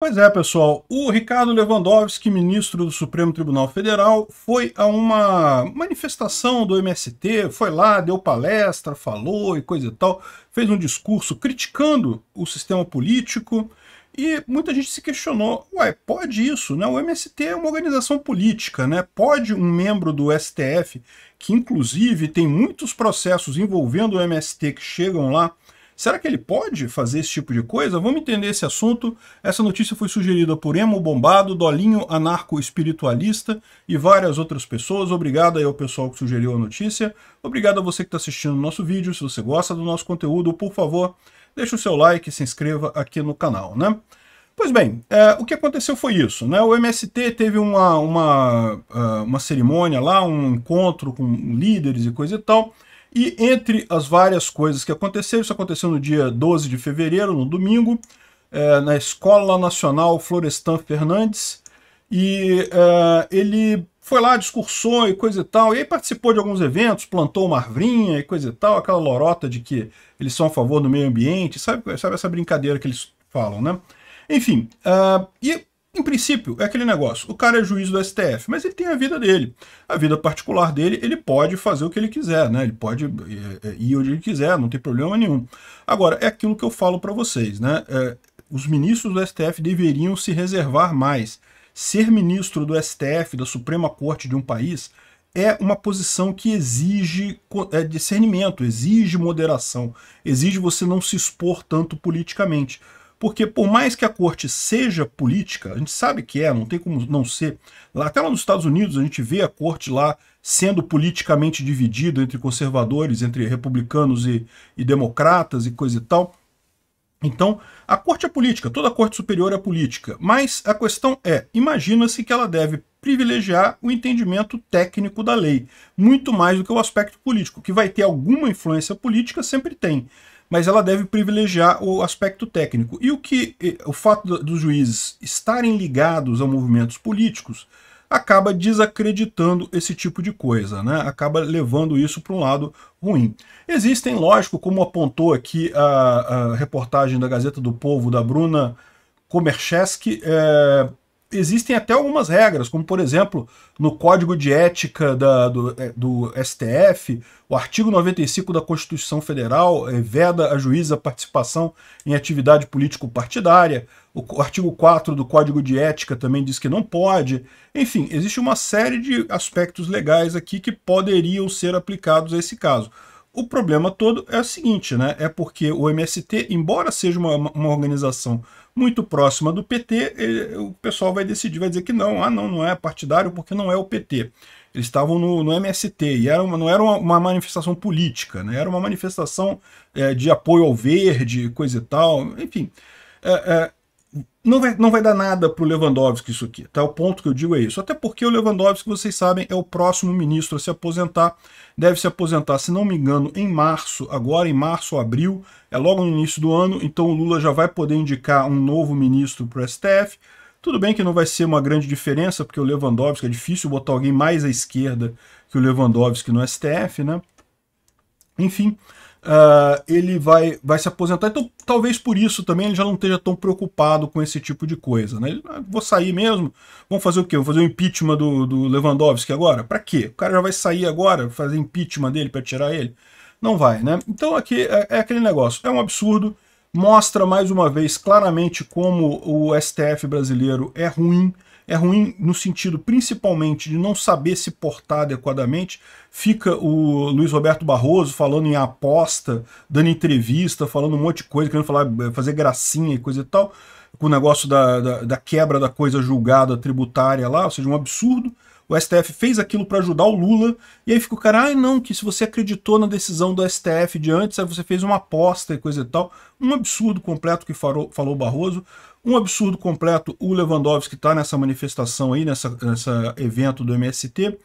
Pois é, pessoal. O Ricardo Lewandowski, ministro do Supremo Tribunal Federal, foi a uma manifestação do MST, foi lá, deu palestra, falou e coisa e tal, fez um discurso criticando o sistema político e muita gente se questionou, ué, pode isso, né? O MST é uma organização política, né? Pode um membro do STF, que inclusive tem muitos processos envolvendo o MST que chegam lá, Será que ele pode fazer esse tipo de coisa? Vamos entender esse assunto. Essa notícia foi sugerida por Emo Bombado, Dolinho Anarco-Espiritualista e várias outras pessoas. Obrigado aí ao pessoal que sugeriu a notícia. Obrigado a você que está assistindo o nosso vídeo. Se você gosta do nosso conteúdo, por favor, deixe o seu like e se inscreva aqui no canal, né? Pois bem, é, o que aconteceu foi isso, né? O MST teve uma, uma, ah, uma cerimônia lá, um encontro com líderes e coisa e tal. E entre as várias coisas que aconteceram, isso aconteceu no dia 12 de fevereiro, no domingo, é, na Escola Nacional Florestan Fernandes, e é, ele foi lá, discursou e coisa e tal, e aí participou de alguns eventos, plantou uma arvrinha e coisa e tal, aquela lorota de que eles são a favor do meio ambiente, sabe, sabe essa brincadeira que eles falam, né? Enfim, uh, e em princípio, é aquele negócio, o cara é juiz do STF, mas ele tem a vida dele. A vida particular dele, ele pode fazer o que ele quiser, né? Ele pode eh, eh, ir onde ele quiser, não tem problema nenhum. Agora, é aquilo que eu falo para vocês, né? É, os ministros do STF deveriam se reservar mais. Ser ministro do STF, da Suprema Corte de um país, é uma posição que exige é, discernimento, exige moderação, exige você não se expor tanto politicamente. Porque por mais que a corte seja política, a gente sabe que é, não tem como não ser. Lá, até lá nos Estados Unidos a gente vê a corte lá sendo politicamente dividida entre conservadores, entre republicanos e, e democratas e coisa e tal. Então, a corte é política, toda a corte superior é política, mas a questão é, imagina-se que ela deve privilegiar o entendimento técnico da lei, muito mais do que o aspecto político, que vai ter alguma influência política, sempre tem mas ela deve privilegiar o aspecto técnico. E o que o fato dos juízes estarem ligados a movimentos políticos acaba desacreditando esse tipo de coisa, né? acaba levando isso para um lado ruim. Existem, lógico, como apontou aqui a, a reportagem da Gazeta do Povo, da Bruna Komercheski, é, existem até algumas regras, como por exemplo, no Código de Ética da, do, é, do, STF, o artigo 95 da Constituição Federal é, veda a juíza participação em atividade político-partidária, o, artigo 4 do Código de Ética também diz que não pode. Enfim, existe uma série de aspectos legais aqui que poderiam ser aplicados a esse caso. O problema todo é o seguinte, né? É porque o MST, embora seja uma, uma organização muito próxima do PT, ele, o pessoal vai decidir, vai dizer que não, ah, não, não é partidário porque não é o PT. Eles estavam no, no MST e era uma, não era uma, uma, manifestação política, né? Era uma manifestação é, de apoio ao verde, coisa e tal, enfim. É, é não vai, não vai dar nada para o Lewandowski isso aqui, tá? O ponto que eu digo é isso. Até porque o Lewandowski, vocês sabem, é o próximo ministro a se aposentar. Deve se aposentar, se não me engano, em março, agora em março ou abril, é logo no início do ano, então o Lula já vai poder indicar um novo ministro para o STF. Tudo bem que não vai ser uma grande diferença, porque o Lewandowski, é difícil botar alguém mais à esquerda que o Lewandowski no STF, né? Enfim, uh, ele vai, vai se aposentar. Então, talvez por isso também ele já não esteja tão preocupado com esse tipo de coisa. Né? Ele, ah, vou sair mesmo. Vamos fazer o quê? Vou fazer o impeachment do, do Lewandowski agora? Para quê? O cara já vai sair agora, fazer impeachment dele para tirar ele? Não vai, né? Então aqui é, é aquele negócio. É um absurdo mostra mais uma vez claramente como o STF brasileiro é ruim, é ruim no sentido principalmente de não saber se portar adequadamente. Fica o Luiz Roberto Barroso falando em aposta, dando entrevista, falando um monte de coisa, querendo falar, eh, fazer gracinha e coisa e tal, com o negócio da, da, da quebra da coisa julgada tributária lá, ou seja, um absurdo o STF fez aquilo para ajudar o Lula, e aí fica o cara, ai ah, não, que se você acreditou na decisão do STF de antes, aí você fez uma aposta e coisa e tal. Um absurdo completo que falou, falou Barroso, um absurdo completo o Lewandowski está nessa manifestação aí, nessa, nessa evento do MST,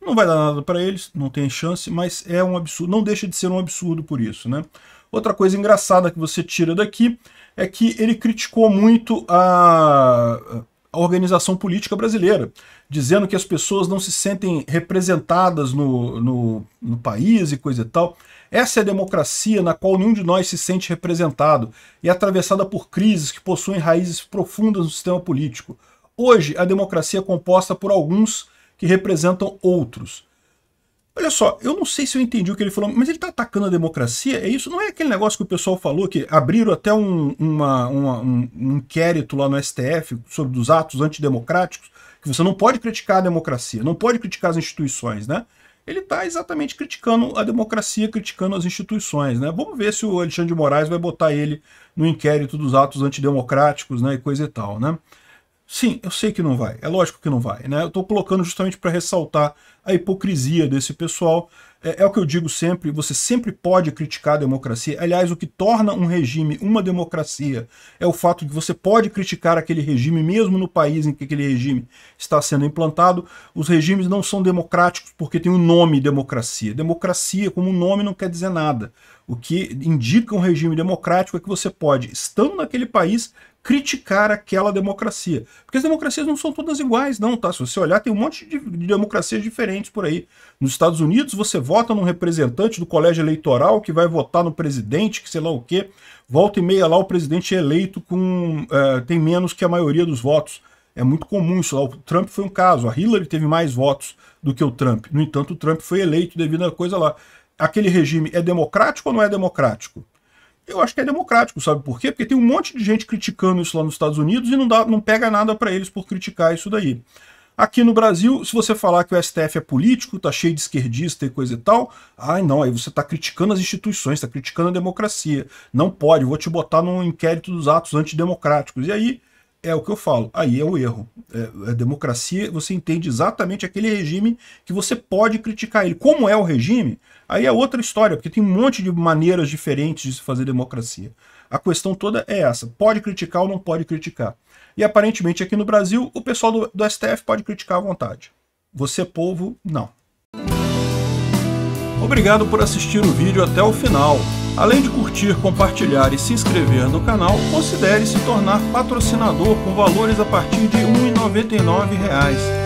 não vai dar nada para eles, não tem chance, mas é um absurdo, não deixa de ser um absurdo por isso, né? Outra coisa engraçada que você tira daqui é que ele criticou muito a a organização política brasileira, dizendo que as pessoas não se sentem representadas no, no, no país e coisa e tal. Essa é a democracia na qual nenhum de nós se sente representado e é atravessada por crises que possuem raízes profundas no sistema político. Hoje, a democracia é composta por alguns que representam outros. Olha só, eu não sei se eu entendi o que ele falou, mas ele está atacando a democracia? É isso? Não é aquele negócio que o pessoal falou que abriram até um, uma, uma, um, um inquérito lá no STF sobre os atos antidemocráticos, que você não pode criticar a democracia, não pode criticar as instituições, né? Ele está exatamente criticando a democracia, criticando as instituições, né? Vamos ver se o Alexandre de Moraes vai botar ele no inquérito dos atos antidemocráticos, né? E coisa e tal, né? Sim, eu sei que não vai, é lógico que não vai. Né? Eu estou colocando justamente para ressaltar a hipocrisia desse pessoal é, é, o que eu digo sempre, você sempre pode criticar a democracia. Aliás, o que torna um regime uma democracia é o fato de você pode criticar aquele regime, mesmo no país em que aquele regime está sendo implantado. Os regimes não são democráticos porque tem o um nome democracia. Democracia, como nome, não quer dizer nada. O que indica um regime democrático é que você pode, estando naquele país, criticar aquela democracia. Porque as democracias não são todas iguais, não, tá? Se você olhar, tem um monte de, de democracias diferentes por aí. Nos Estados Unidos, você vota vota num representante do colégio eleitoral que vai votar no presidente, que sei lá o quê. Volta e meia lá o presidente é eleito com é, tem menos que a maioria dos votos. É muito comum isso lá. O Trump foi um caso. A Hillary teve mais votos do que o Trump. No entanto, o Trump foi eleito devido à coisa lá. Aquele regime é democrático ou não é democrático? Eu acho que é democrático, sabe por quê? Porque tem um monte de gente criticando isso lá nos Estados Unidos e não, dá, não pega nada para eles por criticar isso daí. Aqui no Brasil, se você falar que o STF é político, tá cheio de esquerdista e coisa e tal, ai não, aí você está criticando as instituições, está criticando a democracia. Não pode, vou te botar num inquérito dos atos antidemocráticos. E aí é o que eu falo, aí é o erro. É, é, democracia, você entende exatamente aquele regime que você pode criticar ele. Como é o regime, aí é outra história, porque tem um monte de maneiras diferentes de se fazer democracia. A questão toda é essa: pode criticar ou não pode criticar. E aparentemente aqui no Brasil, o pessoal do, do STF pode criticar à vontade. Você, povo, não. Obrigado por assistir o vídeo até o final. Além de curtir, compartilhar e se inscrever no canal, considere se tornar patrocinador com valores a partir de R$ 1,99